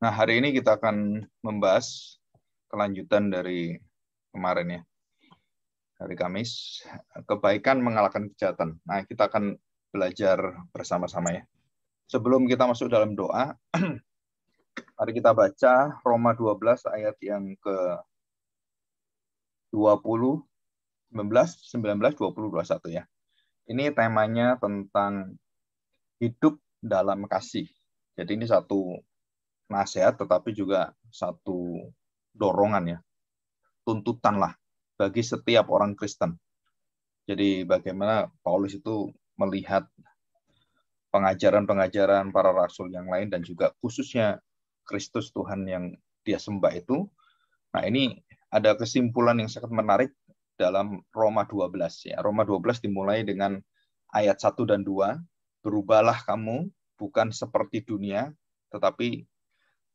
Nah, hari ini kita akan membahas kelanjutan dari kemarin ya. Hari Kamis, kebaikan mengalahkan kejahatan. Nah, kita akan belajar bersama-sama ya. Sebelum kita masuk dalam doa, mari kita baca Roma 12 ayat yang ke 20, 19, 19, 20, 21 ya. Ini temanya tentang hidup dalam kasih. Jadi ini satu nasihat tetapi juga satu dorongan ya tuntutan lah bagi setiap orang Kristen jadi bagaimana Paulus itu melihat pengajaran-pengajaran para rasul yang lain dan juga khususnya Kristus Tuhan yang dia sembah itu nah ini ada kesimpulan yang sangat menarik dalam Roma 12 ya Roma 12 dimulai dengan ayat 1 dan 2 Berubahlah kamu bukan seperti dunia tetapi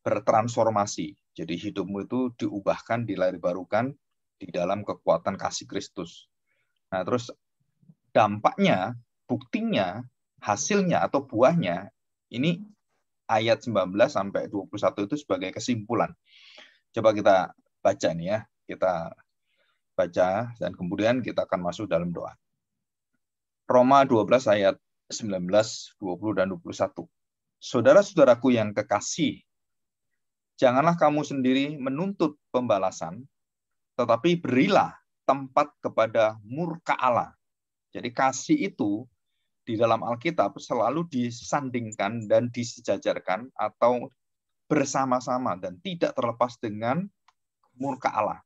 bertransformasi. Jadi hidupmu itu diubahkan, dilahirbarukan di dalam kekuatan kasih Kristus. Nah, terus dampaknya, buktinya, hasilnya atau buahnya ini ayat 19 sampai 21 itu sebagai kesimpulan. Coba kita baca nih ya. Kita baca dan kemudian kita akan masuk dalam doa. Roma 12 ayat 19, 20 dan 21. Saudara-saudaraku yang kekasih janganlah kamu sendiri menuntut pembalasan, tetapi berilah tempat kepada murka Allah. Jadi kasih itu di dalam Alkitab selalu disandingkan dan disejajarkan atau bersama-sama dan tidak terlepas dengan murka Allah.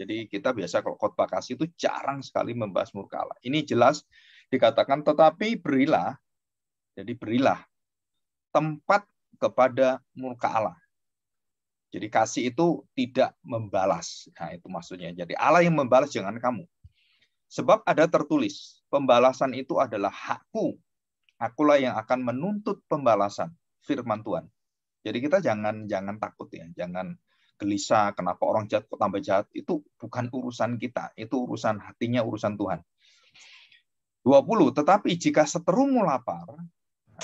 Jadi kita biasa kalau khotbah kasih itu jarang sekali membahas murka Allah. Ini jelas dikatakan tetapi berilah jadi berilah tempat kepada murka Allah. Jadi kasih itu tidak membalas. Nah, itu maksudnya. Jadi Allah yang membalas jangan kamu. Sebab ada tertulis, pembalasan itu adalah hakku. Akulah yang akan menuntut pembalasan, firman Tuhan. Jadi kita jangan jangan takut ya, jangan gelisah kenapa orang jahat kok tambah jahat. Itu bukan urusan kita, itu urusan hatinya urusan Tuhan. 20. Tetapi jika seterumu lapar,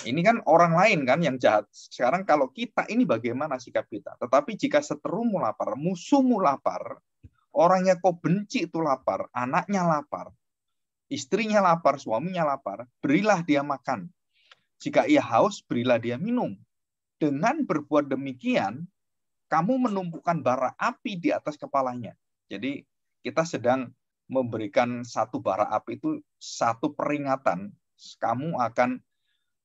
ini kan orang lain kan yang jahat. Sekarang kalau kita ini bagaimana sikap kita? Tetapi jika seterumu lapar, musuhmu lapar, orangnya kok benci itu lapar, anaknya lapar, istrinya lapar, suaminya lapar, berilah dia makan. Jika ia haus, berilah dia minum. Dengan berbuat demikian, kamu menumpukan bara api di atas kepalanya. Jadi kita sedang memberikan satu bara api itu satu peringatan kamu akan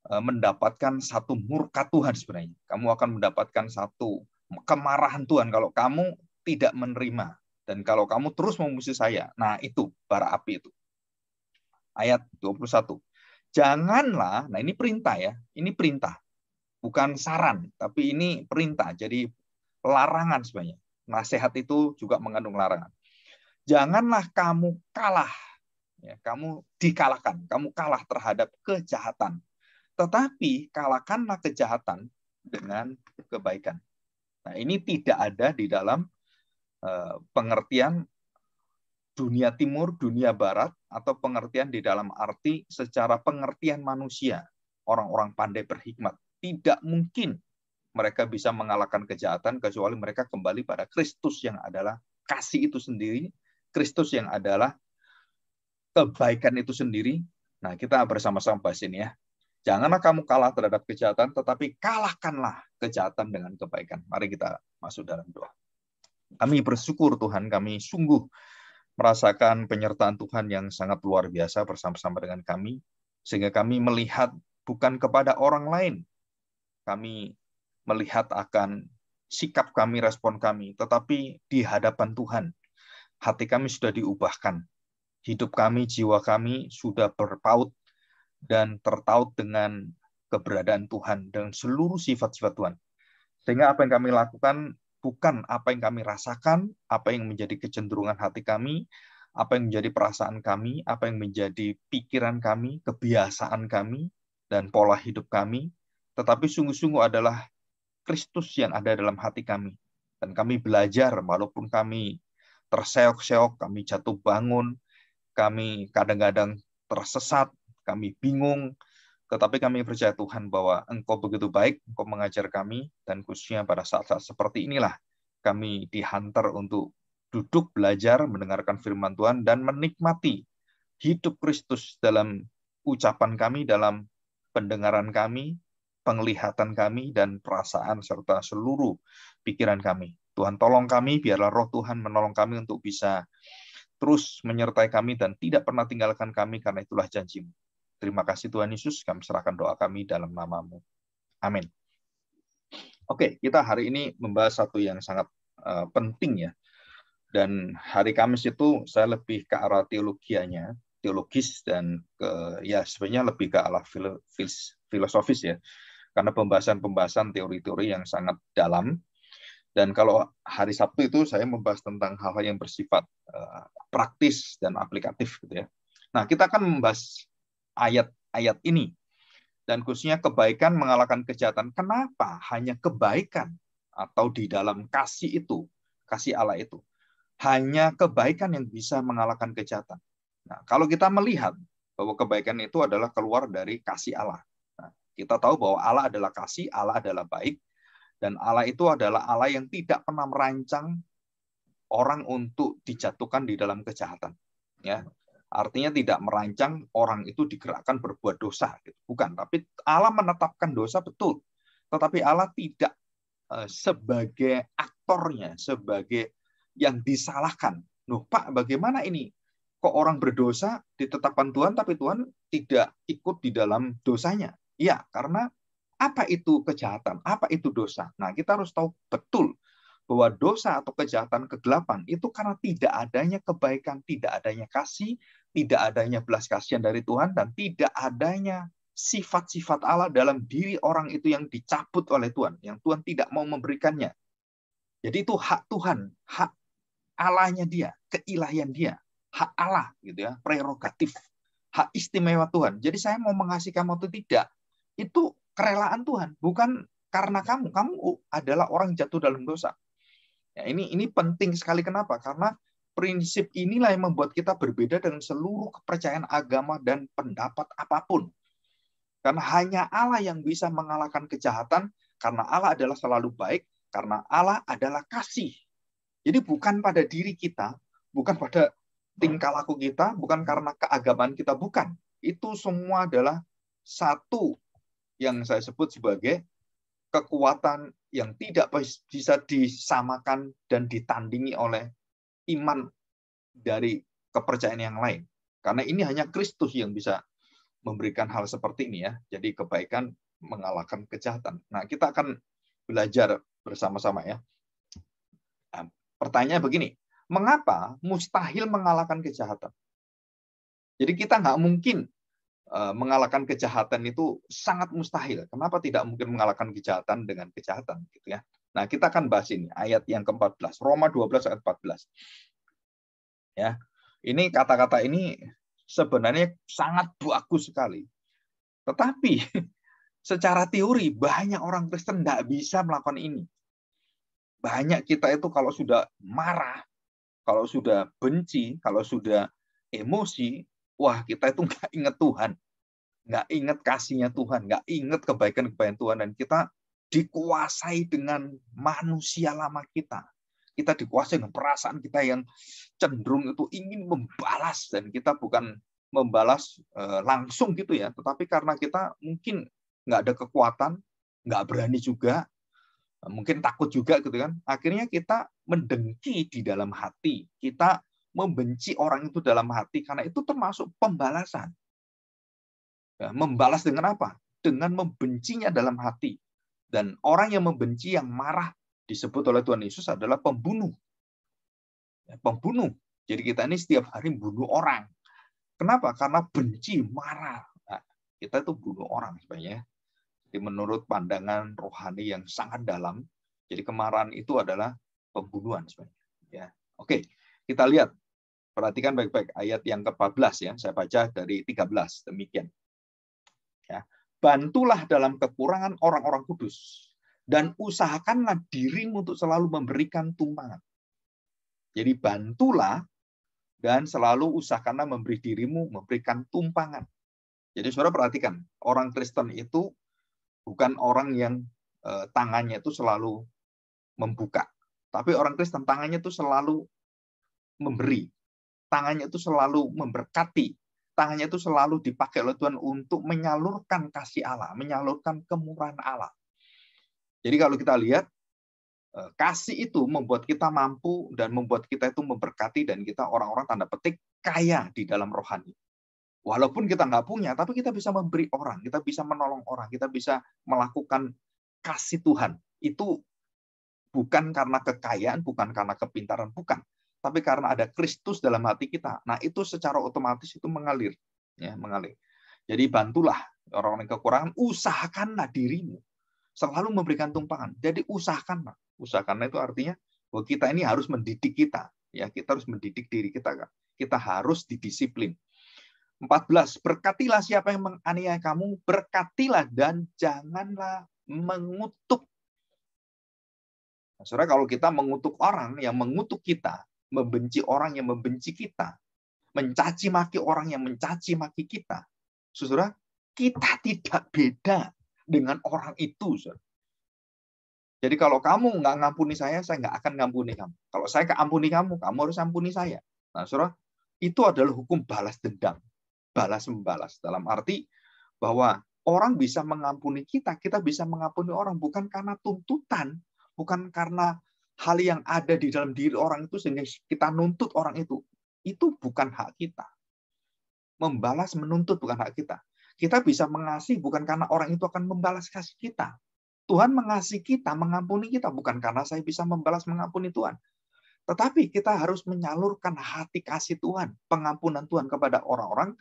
Eh, mendapatkan satu murka Tuhan sebenarnya. Kamu akan mendapatkan satu kemarahan Tuhan kalau kamu tidak menerima dan kalau kamu terus memusuhi saya. Nah, itu bara api itu. Ayat 21. Janganlah, nah ini perintah ya. Ini perintah. Bukan saran, tapi ini perintah. Jadi larangan sebenarnya. Nasihat itu juga mengandung larangan. Janganlah kamu kalah. Ya, kamu dikalahkan, kamu kalah terhadap kejahatan tetapi kalahkanlah kejahatan dengan kebaikan. Nah, ini tidak ada di dalam eh, pengertian dunia timur, dunia barat, atau pengertian di dalam arti secara pengertian manusia, orang-orang pandai berhikmat. Tidak mungkin mereka bisa mengalahkan kejahatan kecuali mereka kembali pada Kristus yang adalah kasih itu sendiri, Kristus yang adalah kebaikan itu sendiri. Nah, kita bersama-sama bahas ini ya. Janganlah kamu kalah terhadap kejahatan, tetapi kalahkanlah kejahatan dengan kebaikan. Mari kita masuk dalam doa. Kami bersyukur Tuhan, kami sungguh merasakan penyertaan Tuhan yang sangat luar biasa bersama-sama dengan kami, sehingga kami melihat bukan kepada orang lain, kami melihat akan sikap kami, respon kami, tetapi di hadapan Tuhan, hati kami sudah diubahkan. Hidup kami, jiwa kami sudah berpaut dan tertaut dengan keberadaan Tuhan dan seluruh sifat-sifat Tuhan. Sehingga apa yang kami lakukan bukan apa yang kami rasakan, apa yang menjadi kecenderungan hati kami, apa yang menjadi perasaan kami, apa yang menjadi pikiran kami, kebiasaan kami, dan pola hidup kami, tetapi sungguh-sungguh adalah Kristus yang ada dalam hati kami. Dan kami belajar, walaupun kami terseok-seok, kami jatuh bangun, kami kadang-kadang tersesat, kami bingung, tetapi kami percaya Tuhan bahwa Engkau begitu baik, Engkau mengajar kami, dan khususnya pada saat-saat seperti inilah kami dihantar untuk duduk belajar, mendengarkan firman Tuhan, dan menikmati hidup Kristus dalam ucapan kami, dalam pendengaran kami, penglihatan kami, dan perasaan serta seluruh pikiran kami. Tuhan tolong kami, biarlah roh Tuhan menolong kami untuk bisa terus menyertai kami dan tidak pernah tinggalkan kami karena itulah janjimu. Terima kasih Tuhan Yesus, kami serahkan doa kami dalam namamu. Amin. Oke, kita hari ini membahas satu yang sangat uh, penting ya. Dan hari Kamis itu saya lebih ke arah teologianya, teologis dan ke ya sebenarnya lebih ke arah fil, fil, filosofis ya. Karena pembahasan-pembahasan teori-teori yang sangat dalam dan kalau hari Sabtu itu saya membahas tentang hal-hal yang bersifat eh, praktis dan aplikatif gitu ya. Nah, kita akan membahas ayat-ayat ini. Dan khususnya kebaikan mengalahkan kejahatan. Kenapa hanya kebaikan atau di dalam kasih itu, kasih Allah itu. Hanya kebaikan yang bisa mengalahkan kejahatan. Nah, kalau kita melihat bahwa kebaikan itu adalah keluar dari kasih Allah. Nah, kita tahu bahwa Allah adalah kasih, Allah adalah baik, dan Allah itu adalah Allah yang tidak pernah merancang orang untuk dijatuhkan di dalam kejahatan. Ya, Artinya tidak merancang orang itu digerakkan berbuat dosa, gitu. bukan. Tapi Allah menetapkan dosa betul, tetapi Allah tidak eh, sebagai aktornya, sebagai yang disalahkan. Nuh Pak, bagaimana ini? Kok orang berdosa ditetapkan Tuhan, tapi Tuhan tidak ikut di dalam dosanya? Ya, karena apa itu kejahatan? Apa itu dosa? Nah, kita harus tahu betul bahwa dosa atau kejahatan kegelapan itu karena tidak adanya kebaikan, tidak adanya kasih, tidak adanya belas kasihan dari Tuhan, dan tidak adanya sifat-sifat Allah dalam diri orang itu yang dicabut oleh Tuhan, yang Tuhan tidak mau memberikannya. Jadi itu hak Tuhan, hak Allahnya dia, keilahian dia, hak Allah gitu ya, prerogatif, hak istimewa Tuhan. Jadi saya mau mengasihi kamu atau tidak, itu kerelaan Tuhan, bukan karena kamu. Kamu adalah orang jatuh dalam dosa Ya, ini ini penting sekali kenapa? Karena prinsip inilah yang membuat kita berbeda dengan seluruh kepercayaan agama dan pendapat apapun. Karena hanya Allah yang bisa mengalahkan kejahatan, karena Allah adalah selalu baik, karena Allah adalah kasih. Jadi bukan pada diri kita, bukan pada tingkah laku kita, bukan karena keagamaan kita, bukan. Itu semua adalah satu yang saya sebut sebagai kekuatan yang tidak bisa disamakan dan ditandingi oleh iman dari kepercayaan yang lain. Karena ini hanya Kristus yang bisa memberikan hal seperti ini ya. Jadi kebaikan mengalahkan kejahatan. Nah, kita akan belajar bersama-sama ya. Nah, pertanyaannya begini, mengapa mustahil mengalahkan kejahatan? Jadi kita nggak mungkin Eh, mengalahkan kejahatan itu sangat mustahil. Kenapa tidak mungkin mengalahkan kejahatan dengan kejahatan gitu ya. Nah, kita akan bahas ini ayat yang ke-14, Roma 12 ayat 14. Ya. Ini kata-kata ini sebenarnya sangat bagus sekali. Tetapi secara teori banyak orang Kristen tidak bisa melakukan ini. Banyak kita itu kalau sudah marah, kalau sudah benci, kalau sudah emosi, wah kita itu nggak inget Tuhan, nggak inget kasihnya Tuhan, nggak inget kebaikan-kebaikan Tuhan, dan kita dikuasai dengan manusia lama kita. Kita dikuasai dengan perasaan kita yang cenderung itu ingin membalas dan kita bukan membalas eh, langsung gitu ya, tetapi karena kita mungkin nggak ada kekuatan, nggak berani juga, mungkin takut juga gitu kan. Akhirnya kita mendengki di dalam hati, kita membenci orang itu dalam hati karena itu termasuk pembalasan. Ya, membalas dengan apa? Dengan membencinya dalam hati. Dan orang yang membenci yang marah disebut oleh Tuhan Yesus adalah pembunuh. Ya, pembunuh. Jadi kita ini setiap hari bunuh orang. Kenapa? Karena benci, marah. Nah, kita itu bunuh orang sebenarnya. Jadi menurut pandangan rohani yang sangat dalam, jadi kemarahan itu adalah pembunuhan sebenarnya. Ya, oke. Kita lihat, perhatikan baik-baik ayat yang ke-14 ya, saya baca dari 13 demikian. Ya, bantulah dalam kekurangan orang-orang kudus dan usahakanlah dirimu untuk selalu memberikan tumpangan. Jadi bantulah dan selalu usahakanlah memberi dirimu memberikan tumpangan. Jadi saudara perhatikan, orang Kristen itu bukan orang yang eh, tangannya itu selalu membuka. Tapi orang Kristen tangannya itu selalu memberi. Mm-hmm. Tangannya itu selalu memberkati. Tangannya itu selalu dipakai oleh Tuhan untuk menyalurkan kasih Allah, menyalurkan kemurahan Allah. Jadi kalau kita lihat, eh, kasih itu membuat kita mampu dan membuat kita itu memberkati dan kita orang-orang tanda petik kaya di dalam rohani. Walaupun kita nggak punya, tapi kita bisa memberi orang, kita bisa menolong orang, kita bisa melakukan kasih Tuhan. Itu bukan karena kekayaan, bukan karena kepintaran, bukan tapi karena ada Kristus dalam hati kita. Nah, itu secara otomatis itu mengalir, ya, mengalir. Jadi bantulah orang-orang yang kekurangan, usahakanlah dirimu selalu memberikan tumpangan. Jadi usahakanlah. Usahakanlah itu artinya bahwa kita ini harus mendidik kita, ya, kita harus mendidik diri kita kan. Kita harus didisiplin. 14. Berkatilah siapa yang menganiaya kamu, berkatilah dan janganlah mengutuk Nah, saudara, kalau kita mengutuk orang yang mengutuk kita, membenci orang yang membenci kita, mencaci maki orang yang mencaci maki kita. Saudara, kita tidak beda dengan orang itu. Saudara. Jadi kalau kamu nggak ngampuni saya, saya nggak akan ngampuni kamu. Kalau saya keampuni kamu, kamu harus ampuni saya. Nah, saudara, itu adalah hukum balas dendam, balas membalas. Dalam arti bahwa orang bisa mengampuni kita, kita bisa mengampuni orang bukan karena tuntutan, bukan karena hal yang ada di dalam diri orang itu sehingga kita nuntut orang itu, itu bukan hak kita. Membalas menuntut bukan hak kita. Kita bisa mengasihi bukan karena orang itu akan membalas kasih kita. Tuhan mengasihi kita, mengampuni kita bukan karena saya bisa membalas mengampuni Tuhan. Tetapi kita harus menyalurkan hati kasih Tuhan, pengampunan Tuhan kepada orang-orang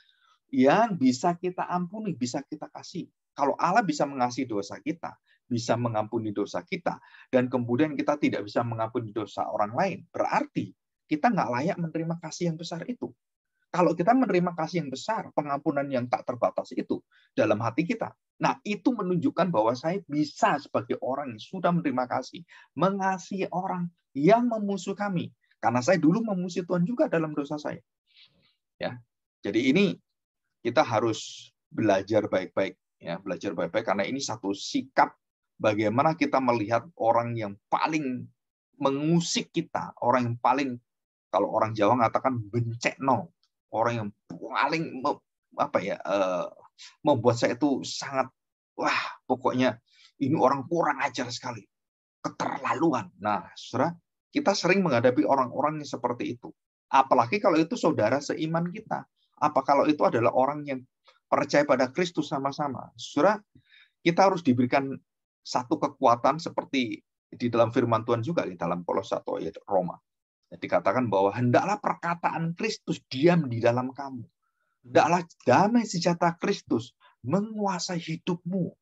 yang bisa kita ampuni, bisa kita kasih. Kalau Allah bisa mengasihi dosa kita, bisa mengampuni dosa kita dan kemudian kita tidak bisa mengampuni dosa orang lain, berarti kita nggak layak menerima kasih yang besar itu. Kalau kita menerima kasih yang besar, pengampunan yang tak terbatas itu dalam hati kita. Nah, itu menunjukkan bahwa saya bisa sebagai orang yang sudah menerima kasih, mengasihi orang yang memusuh kami. Karena saya dulu memusuhi Tuhan juga dalam dosa saya. Ya. Jadi ini kita harus belajar baik-baik ya, belajar baik-baik karena ini satu sikap bagaimana kita melihat orang yang paling mengusik kita, orang yang paling kalau orang Jawa mengatakan bencekno, orang yang paling apa ya eh, membuat saya itu sangat wah pokoknya ini orang kurang ajar sekali, keterlaluan. Nah, saudara, kita sering menghadapi orang-orang yang seperti itu. Apalagi kalau itu saudara seiman kita. Apa kalau itu adalah orang yang percaya pada Kristus sama-sama. Saudara, kita harus diberikan satu kekuatan seperti di dalam firman Tuhan juga di dalam Kolos 1 ayat Roma. Dikatakan bahwa hendaklah perkataan Kristus diam di dalam kamu. Hendaklah damai sejahtera Kristus menguasai hidupmu.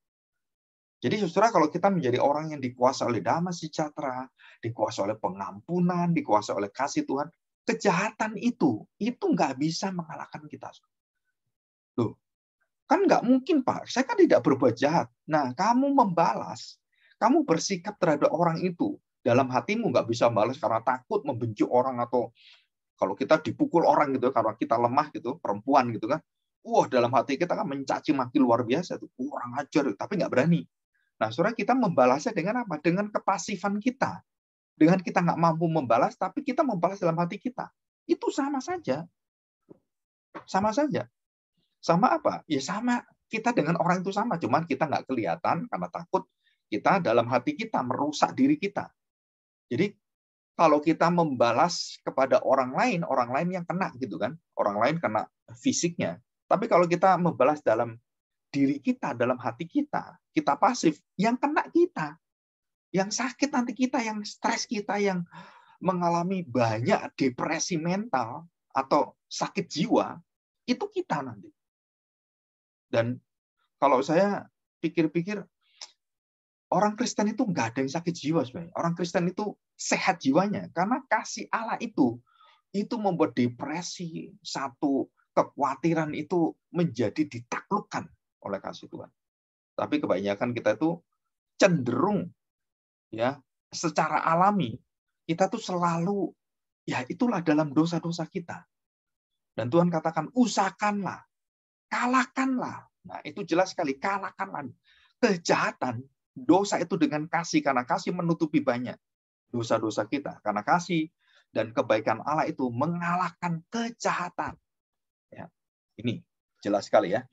Jadi saudara kalau kita menjadi orang yang dikuasai oleh damai sejahtera, dikuasai oleh pengampunan, dikuasai oleh kasih Tuhan, kejahatan itu, itu nggak bisa mengalahkan kita. Tuh, Kan nggak mungkin, Pak. Saya kan tidak berbuat jahat. Nah, kamu membalas. Kamu bersikap terhadap orang itu. Dalam hatimu nggak bisa balas karena takut membenci orang atau kalau kita dipukul orang gitu karena kita lemah gitu, perempuan gitu kan. Wah, dalam hati kita kan mencaci maki luar biasa tuh. Kurang ajar, gitu, tapi nggak berani. Nah, surah kita membalasnya dengan apa? Dengan kepasifan kita. Dengan kita nggak mampu membalas, tapi kita membalas dalam hati kita. Itu sama saja. Sama saja. Sama apa? Ya sama. Kita dengan orang itu sama, cuman kita nggak kelihatan karena takut kita dalam hati kita merusak diri kita. Jadi kalau kita membalas kepada orang lain, orang lain yang kena gitu kan. Orang lain kena fisiknya. Tapi kalau kita membalas dalam diri kita, dalam hati kita, kita pasif, yang kena kita. Yang sakit nanti kita, yang stres kita, yang mengalami banyak depresi mental atau sakit jiwa, itu kita nanti. Dan kalau saya pikir-pikir, orang Kristen itu nggak ada yang sakit jiwa sebenarnya. Orang Kristen itu sehat jiwanya karena kasih Allah itu itu membuat depresi satu kekhawatiran itu menjadi ditaklukkan oleh kasih Tuhan. Tapi kebanyakan kita itu cenderung ya secara alami kita tuh selalu ya itulah dalam dosa-dosa kita. Dan Tuhan katakan usahakanlah kalahkanlah. Nah, itu jelas sekali, kalahkanlah kejahatan, dosa itu dengan kasih karena kasih menutupi banyak dosa-dosa kita. Karena kasih dan kebaikan Allah itu mengalahkan kejahatan. Ya. Ini jelas sekali ya.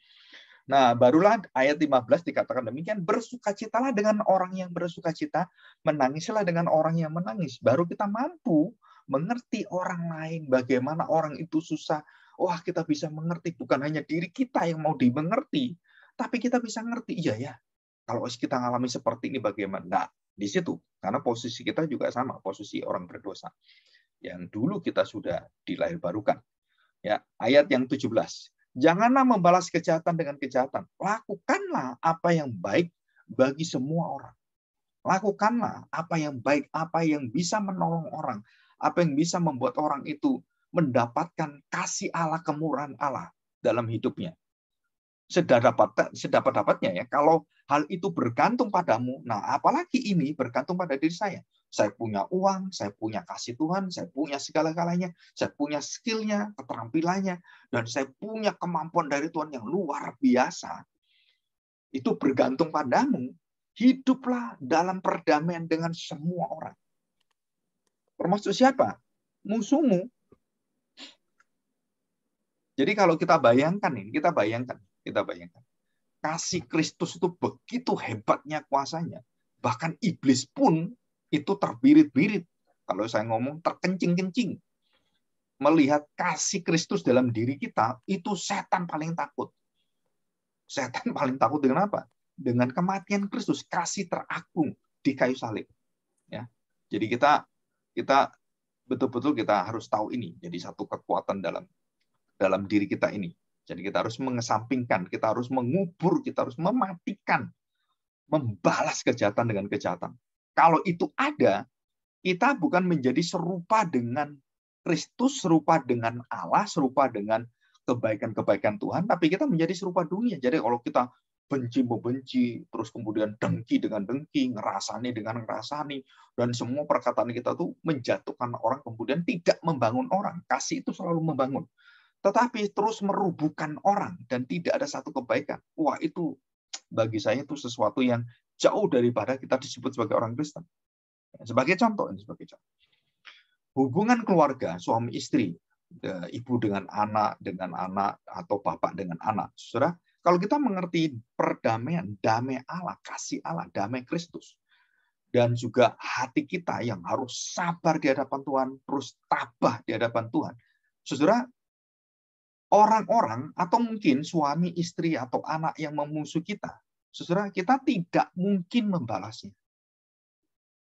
Nah, barulah ayat 15 dikatakan demikian, bersukacitalah dengan orang yang bersukacita, menangislah dengan orang yang menangis. Baru kita mampu mengerti orang lain, bagaimana orang itu susah, wah kita bisa mengerti bukan hanya diri kita yang mau dimengerti, tapi kita bisa ngerti iya ya. Kalau kita ngalami seperti ini bagaimana? Nah, di situ karena posisi kita juga sama, posisi orang berdosa yang dulu kita sudah dilahir barukan. Ya, ayat yang 17. Janganlah membalas kejahatan dengan kejahatan. Lakukanlah apa yang baik bagi semua orang. Lakukanlah apa yang baik, apa yang bisa menolong orang, apa yang bisa membuat orang itu mendapatkan kasih Allah, kemurahan Allah dalam hidupnya. Sedapat sedapat dapatnya ya. Kalau hal itu bergantung padamu, nah apalagi ini bergantung pada diri saya. Saya punya uang, saya punya kasih Tuhan, saya punya segala-galanya, saya punya skillnya, keterampilannya, dan saya punya kemampuan dari Tuhan yang luar biasa. Itu bergantung padamu. Hiduplah dalam perdamaian dengan semua orang. Termasuk siapa? Musuhmu, jadi kalau kita bayangkan ini, kita bayangkan, kita bayangkan. Kasih hmm. Kristus itu begitu hebatnya kuasanya. Bahkan iblis pun itu terbirit-birit. Kalau saya ngomong terkencing-kencing. Melihat kasih Kristus dalam diri kita, itu setan paling takut. Setan paling takut dengan apa? Dengan kematian Kristus, kasih teragung di kayu salib. Ya. Jadi kita kita betul-betul kita harus tahu ini. Jadi satu kekuatan dalam dalam diri kita ini. Jadi kita harus mengesampingkan, kita harus mengubur, kita harus mematikan, membalas kejahatan dengan kejahatan. Kalau itu ada, kita bukan menjadi serupa dengan Kristus, serupa dengan Allah, serupa dengan kebaikan-kebaikan Tuhan, tapi kita menjadi serupa dunia. Jadi kalau kita benci membenci, terus kemudian dengki dengan dengki, ngerasani dengan ngerasani, dan semua perkataan kita tuh menjatuhkan orang, kemudian tidak membangun orang. Kasih itu selalu membangun. Tetapi terus merubuhkan orang dan tidak ada satu kebaikan. Wah, itu bagi saya itu sesuatu yang jauh daripada kita disebut sebagai orang Kristen. Ya, sebagai contoh ini sebagai contoh. Hubungan keluarga suami istri, e, ibu dengan anak dengan anak atau bapak dengan anak. Saudara, kalau kita mengerti perdamaian, damai Allah, kasih Allah, damai Kristus, dan juga hati kita yang harus sabar di hadapan Tuhan, terus tabah di hadapan Tuhan. Saudara, orang-orang atau mungkin suami, istri, atau anak yang memusuhi kita, saudara kita tidak mungkin membalasnya.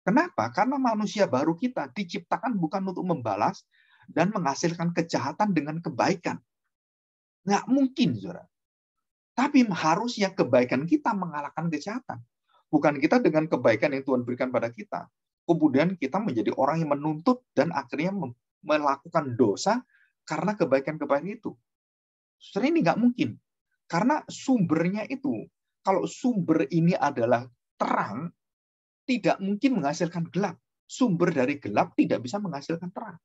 Kenapa? Karena manusia baru kita diciptakan bukan untuk membalas dan menghasilkan kejahatan dengan kebaikan. Nggak mungkin, saudara. Tapi harusnya kebaikan kita mengalahkan kejahatan. Bukan kita dengan kebaikan yang Tuhan berikan pada kita. Kemudian kita menjadi orang yang menuntut dan akhirnya melakukan dosa karena kebaikan-kebaikan itu. Saudara ini nggak mungkin. Karena sumbernya itu, kalau sumber ini adalah terang, tidak mungkin menghasilkan gelap. Sumber dari gelap tidak bisa menghasilkan terang.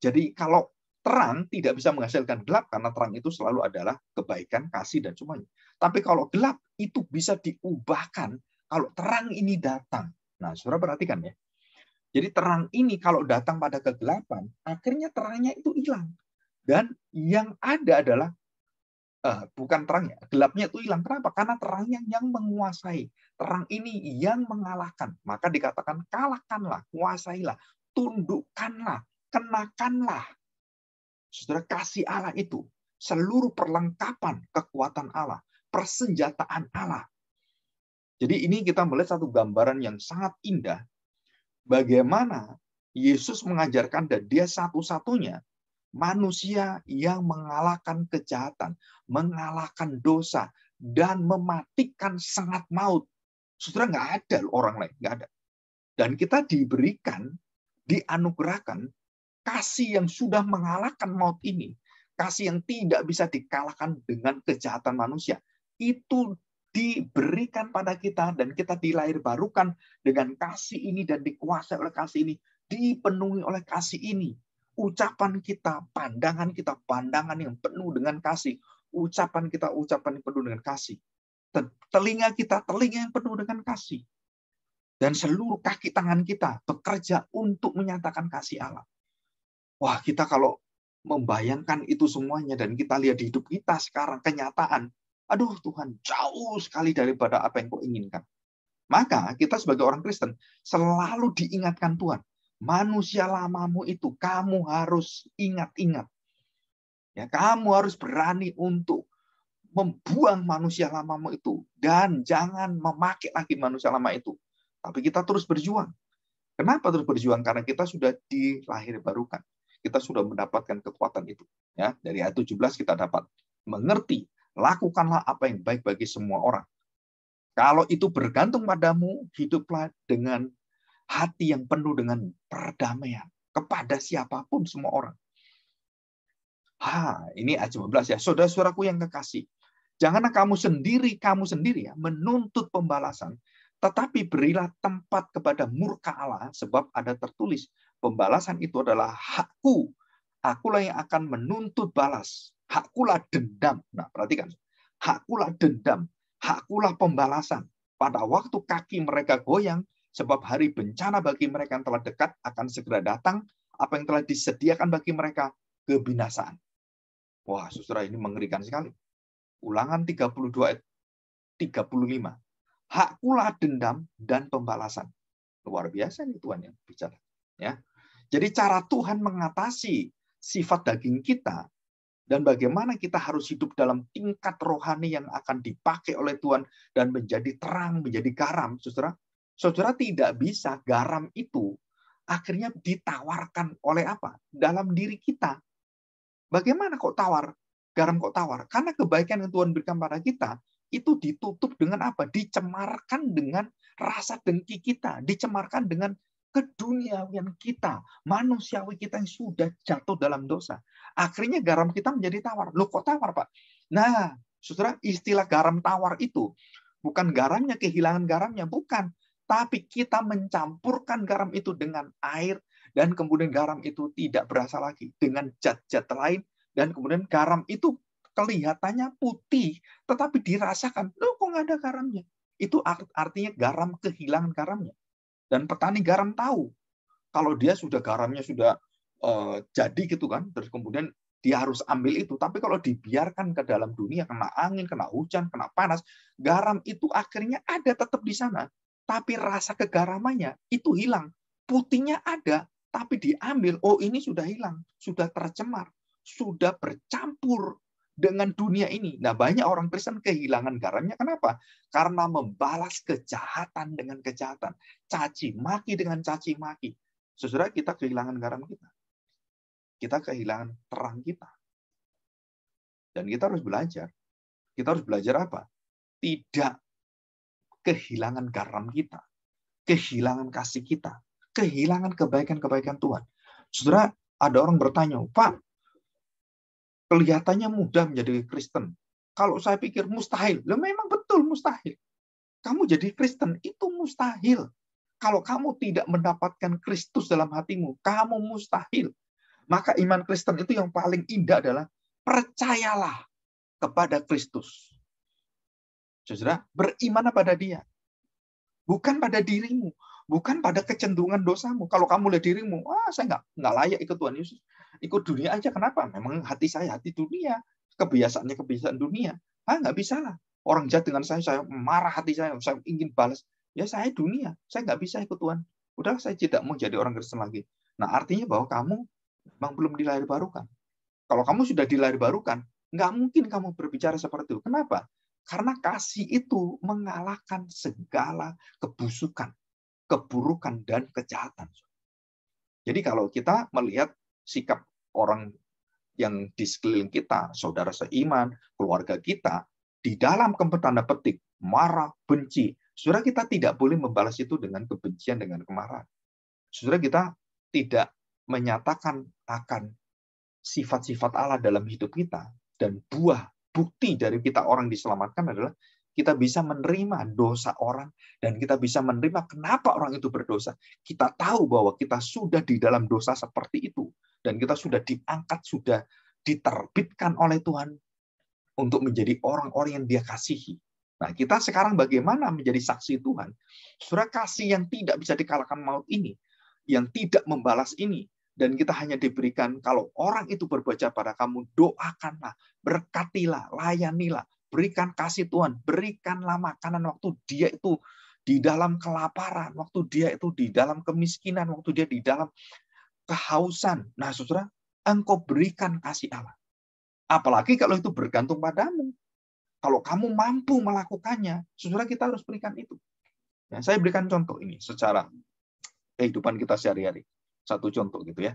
Jadi kalau terang tidak bisa menghasilkan gelap karena terang itu selalu adalah kebaikan, kasih dan semuanya. Tapi kalau gelap itu bisa diubahkan kalau terang ini datang. Nah, Saudara perhatikan ya. Jadi terang ini kalau datang pada kegelapan, akhirnya terangnya itu hilang. Dan yang ada adalah uh, bukan terangnya, gelapnya itu hilang. Kenapa? Karena terangnya yang menguasai. Terang ini yang mengalahkan. Maka dikatakan kalahkanlah, kuasailah, tundukkanlah, kenakanlah. Saudara kasih Allah itu seluruh perlengkapan kekuatan Allah, persenjataan Allah. Jadi ini kita melihat satu gambaran yang sangat indah bagaimana Yesus mengajarkan dan dia satu-satunya manusia yang mengalahkan kejahatan, mengalahkan dosa, dan mematikan sangat maut. Saudara nggak ada orang lain, nggak ada. Dan kita diberikan, dianugerahkan kasih yang sudah mengalahkan maut ini, kasih yang tidak bisa dikalahkan dengan kejahatan manusia. Itu diberikan pada kita dan kita dilahir dengan kasih ini dan dikuasai oleh kasih ini, dipenuhi oleh kasih ini ucapan kita, pandangan kita, pandangan yang penuh dengan kasih, ucapan kita, ucapan yang penuh dengan kasih, telinga kita, telinga yang penuh dengan kasih, dan seluruh kaki tangan kita bekerja untuk menyatakan kasih Allah. Wah, kita kalau membayangkan itu semuanya dan kita lihat di hidup kita sekarang kenyataan, aduh Tuhan jauh sekali daripada apa yang kau inginkan. Maka kita sebagai orang Kristen selalu diingatkan Tuhan manusia lamamu itu kamu harus ingat-ingat. Ya, kamu harus berani untuk membuang manusia lamamu itu dan jangan memakai lagi manusia lama itu. Tapi kita terus berjuang. Kenapa terus berjuang? Karena kita sudah dilahir barukan. Kita sudah mendapatkan kekuatan itu. Ya, dari ayat 17 kita dapat mengerti, lakukanlah apa yang baik bagi semua orang. Kalau itu bergantung padamu, hiduplah dengan hati yang penuh dengan perdamaian kepada siapapun semua orang. Ha, ini ayat 15 ya. Saudara-saudaraku yang kekasih, janganlah kamu sendiri kamu sendiri ya menuntut pembalasan, tetapi berilah tempat kepada murka Allah sebab ada tertulis, pembalasan itu adalah hakku. Akulah yang akan menuntut balas. Hakulah dendam. Nah, perhatikan. Hakulah dendam, hakulah pembalasan. Pada waktu kaki mereka goyang, sebab hari bencana bagi mereka yang telah dekat akan segera datang, apa yang telah disediakan bagi mereka, kebinasaan. Wah, saudara ini mengerikan sekali. Ulangan 32 ayat 35. Hakulah dendam dan pembalasan. Luar biasa nih Tuhan yang bicara. Ya. Jadi cara Tuhan mengatasi sifat daging kita dan bagaimana kita harus hidup dalam tingkat rohani yang akan dipakai oleh Tuhan dan menjadi terang, menjadi garam, saudara, Saudara tidak bisa garam itu akhirnya ditawarkan oleh apa? Dalam diri kita. Bagaimana kok tawar? Garam kok tawar? Karena kebaikan yang Tuhan berikan pada kita itu ditutup dengan apa? Dicemarkan dengan rasa dengki kita, dicemarkan dengan keduniawian kita, manusiawi kita yang sudah jatuh dalam dosa. Akhirnya garam kita menjadi tawar. Loh kok tawar, Pak? Nah, saudara, istilah garam tawar itu bukan garamnya kehilangan garamnya, bukan. Tapi kita mencampurkan garam itu dengan air, dan kemudian garam itu tidak berasa lagi dengan zat-zat lain, dan kemudian garam itu kelihatannya putih, tetapi dirasakan, loh kok nggak ada garamnya? Itu artinya garam kehilangan garamnya. Dan petani garam tahu, kalau dia sudah garamnya sudah uh, jadi gitu kan, terus kemudian dia harus ambil itu. Tapi kalau dibiarkan ke dalam dunia, kena angin, kena hujan, kena panas, garam itu akhirnya ada tetap di sana tapi rasa kegaramannya itu hilang. Putihnya ada, tapi diambil. Oh, ini sudah hilang, sudah tercemar, sudah bercampur dengan dunia ini. Nah, banyak orang Kristen kehilangan garamnya. Kenapa? Karena membalas kejahatan dengan kejahatan, caci maki dengan caci maki. Sesudah kita kehilangan garam kita. Kita kehilangan terang kita. Dan kita harus belajar. Kita harus belajar apa? Tidak kehilangan garam kita, kehilangan kasih kita, kehilangan kebaikan-kebaikan Tuhan. Saudara, ada orang bertanya, Pak, kelihatannya mudah menjadi Kristen. Kalau saya pikir mustahil, lo memang betul mustahil. Kamu jadi Kristen itu mustahil. Kalau kamu tidak mendapatkan Kristus dalam hatimu, kamu mustahil. Maka iman Kristen itu yang paling indah adalah percayalah kepada Kristus. Saudara, beriman pada dia. Bukan pada dirimu. Bukan pada kecenderungan dosamu. Kalau kamu lihat dirimu, ah saya nggak nggak layak ikut Tuhan Yesus. Ikut dunia aja. Kenapa? Memang hati saya hati dunia. Kebiasaannya kebiasaan dunia. Ah nggak bisa lah. Orang jahat dengan saya, saya marah hati saya. Saya ingin balas. Ya saya dunia. Saya nggak bisa ikut Tuhan. Udah saya tidak mau jadi orang Kristen lagi. Nah artinya bahwa kamu memang belum dilahir barukan. Kalau kamu sudah dilahir barukan, nggak mungkin kamu berbicara seperti itu. Kenapa? Karena kasih itu mengalahkan segala kebusukan, keburukan, dan kejahatan. Jadi kalau kita melihat sikap orang yang di sekeliling kita, saudara seiman, keluarga kita, di dalam tanda petik, marah, benci, saudara kita tidak boleh membalas itu dengan kebencian, dengan kemarahan. Saudara kita tidak menyatakan akan sifat-sifat Allah dalam hidup kita dan buah bukti dari kita orang diselamatkan adalah kita bisa menerima dosa orang dan kita bisa menerima kenapa orang itu berdosa. Kita tahu bahwa kita sudah di dalam dosa seperti itu dan kita sudah diangkat, sudah diterbitkan oleh Tuhan untuk menjadi orang-orang yang dia kasihi. Nah, kita sekarang bagaimana menjadi saksi Tuhan? Surah kasih yang tidak bisa dikalahkan maut ini, yang tidak membalas ini, dan kita hanya diberikan kalau orang itu berbaca pada kamu, doakanlah, berkatilah, layanilah, berikan kasih Tuhan, berikanlah makanan waktu dia itu di dalam kelaparan, waktu dia itu di dalam kemiskinan, waktu dia di dalam kehausan. Nah, saudara, engkau berikan kasih Allah. Apalagi kalau itu bergantung padamu. Kalau kamu mampu melakukannya, saudara kita harus berikan itu. Nah, saya berikan contoh ini secara kehidupan kita sehari-hari satu contoh gitu ya.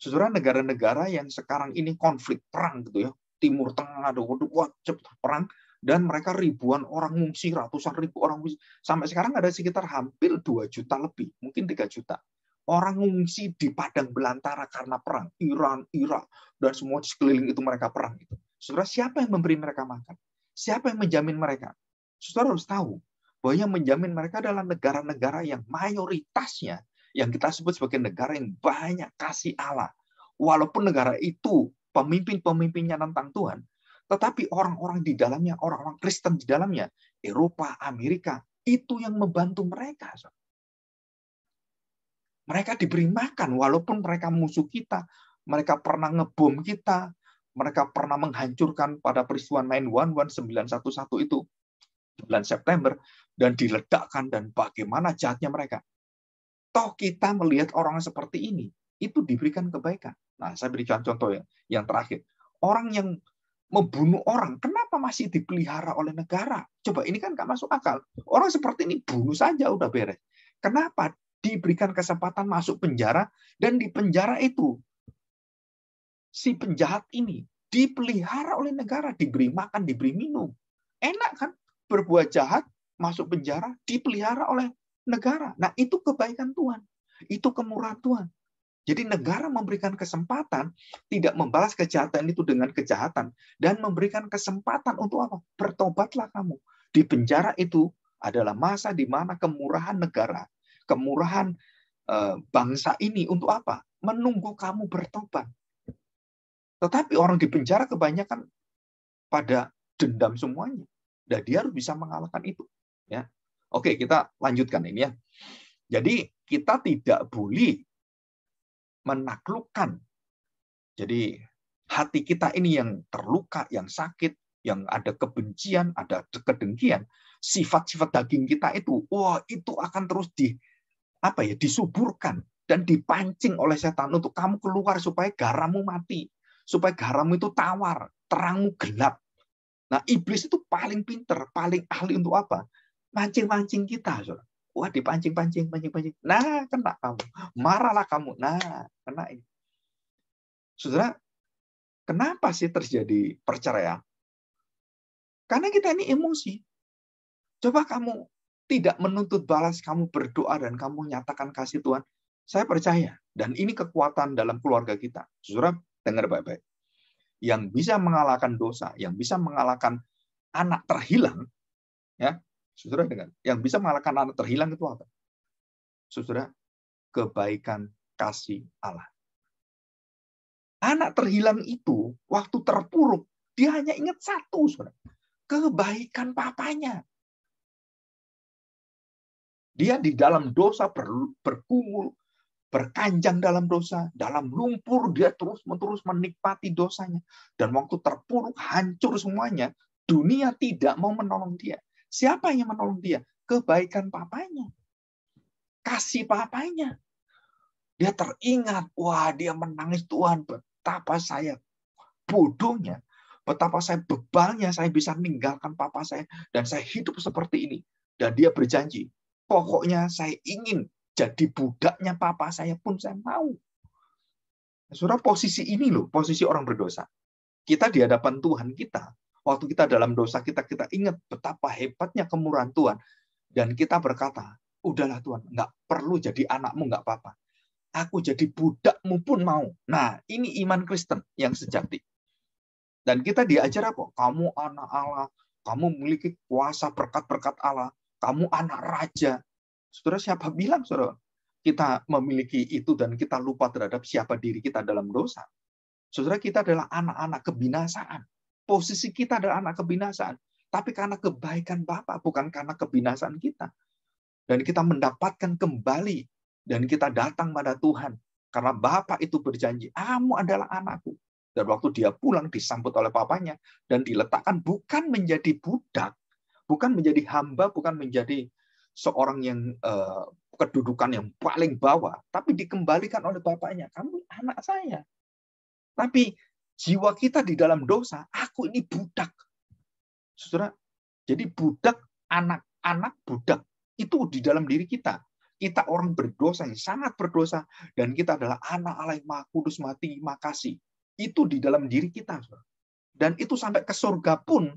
Saudara negara-negara yang sekarang ini konflik perang gitu ya, Timur Tengah ada waduh, cepet perang dan mereka ribuan orang mengungsi, ratusan ribu orang mengungsi. Sampai sekarang ada sekitar hampir 2 juta lebih, mungkin 3 juta. Orang mengungsi di padang belantara karena perang, Iran, Irak, dan semua sekeliling itu mereka perang. Gitu. Saudara, siapa yang memberi mereka makan? Siapa yang menjamin mereka? Saudara harus tahu bahwa yang menjamin mereka adalah negara-negara yang mayoritasnya yang kita sebut sebagai negara yang banyak kasih Allah. Walaupun negara itu pemimpin-pemimpinnya tentang Tuhan, tetapi orang-orang di dalamnya, orang-orang Kristen di dalamnya, Eropa, Amerika, itu yang membantu mereka. Mereka diberi makan walaupun mereka musuh kita, mereka pernah ngebom kita, mereka pernah menghancurkan pada peristiwa 911 itu 9 September dan diledakkan dan bagaimana jahatnya mereka toh kita melihat orang seperti ini itu diberikan kebaikan. Nah, saya beri contoh contoh ya, yang terakhir. Orang yang membunuh orang, kenapa masih dipelihara oleh negara? Coba ini kan nggak masuk akal. Orang seperti ini bunuh saja udah beres. Kenapa diberikan kesempatan masuk penjara dan di penjara itu si penjahat ini dipelihara oleh negara, diberi makan, diberi minum. Enak kan? Berbuat jahat, masuk penjara, dipelihara oleh negara. Nah, itu kebaikan Tuhan. Itu kemurahan Tuhan. Jadi negara memberikan kesempatan tidak membalas kejahatan itu dengan kejahatan dan memberikan kesempatan untuk apa? Bertobatlah kamu. Di penjara itu adalah masa di mana kemurahan negara, kemurahan eh, bangsa ini untuk apa? Menunggu kamu bertobat. Tetapi orang di penjara kebanyakan pada dendam semuanya. Dan dia harus bisa mengalahkan itu. Ya, Oke, kita lanjutkan ini ya. Jadi kita tidak boleh menaklukkan. Jadi hati kita ini yang terluka, yang sakit, yang ada kebencian, ada kedengkian, sifat-sifat daging kita itu, wah itu akan terus di apa ya disuburkan dan dipancing oleh setan untuk kamu keluar supaya garammu mati, supaya garammu itu tawar, terangmu gelap. Nah, iblis itu paling pinter, paling ahli untuk apa? Pancing-pancing kita, saudara. Wah, dipancing-pancing, pancing-pancing. Nah, kena kamu. Marahlah kamu. Nah, kena ini. Saudara, kenapa sih terjadi perceraian? Karena kita ini emosi. Coba kamu tidak menuntut balas, kamu berdoa dan kamu nyatakan kasih Tuhan. Saya percaya. Dan ini kekuatan dalam keluarga kita. Saudara, dengar baik-baik. Yang bisa mengalahkan dosa, yang bisa mengalahkan anak terhilang, ya Saudara dengar, yang bisa mengalahkan anak terhilang itu apa? Saudara, kebaikan kasih Allah. Anak terhilang itu waktu terpuruk dia hanya ingat satu, saudara, kebaikan papanya. Dia di dalam dosa ber, berkumul, berkanjang dalam dosa, dalam lumpur dia terus-menerus menikmati dosanya. Dan waktu terpuruk, hancur semuanya, dunia tidak mau menolong dia. Siapa yang menolong dia? Kebaikan papanya. Kasih papanya. Dia teringat, wah dia menangis Tuhan, betapa saya bodohnya, betapa saya bebalnya, saya bisa meninggalkan papa saya, dan saya hidup seperti ini. Dan dia berjanji, pokoknya saya ingin jadi budaknya papa saya pun saya mau. Saudara, posisi ini loh, posisi orang berdosa. Kita di hadapan Tuhan kita, Waktu kita dalam dosa kita kita ingat betapa hebatnya kemurahan Tuhan dan kita berkata, udahlah Tuhan, nggak perlu jadi anakmu nggak apa-apa. Aku jadi budakmu pun mau. Nah, ini iman Kristen yang sejati. Dan kita diajar apa? Kamu anak Allah, kamu memiliki kuasa berkat-berkat Allah, kamu anak raja. Saudara siapa bilang, saudara? Kita memiliki itu dan kita lupa terhadap siapa diri kita dalam dosa. Saudara kita adalah anak-anak kebinasaan posisi kita adalah anak kebinasaan, tapi karena kebaikan Bapak, bukan karena kebinasaan kita. Dan kita mendapatkan kembali dan kita datang pada Tuhan karena Bapak itu berjanji, "Kamu adalah anakku." Dan waktu dia pulang disambut oleh papanya dan diletakkan bukan menjadi budak, bukan menjadi hamba, bukan menjadi seorang yang eh, kedudukan yang paling bawah, tapi dikembalikan oleh bapaknya, "Kamu anak saya." Tapi jiwa kita di dalam dosa, aku ini budak. Saudara, jadi budak anak-anak budak itu di dalam diri kita. Kita orang berdosa yang sangat berdosa dan kita adalah anak Allah yang Maha Kudus mati makasih. Itu di dalam diri kita. Dan itu sampai ke surga pun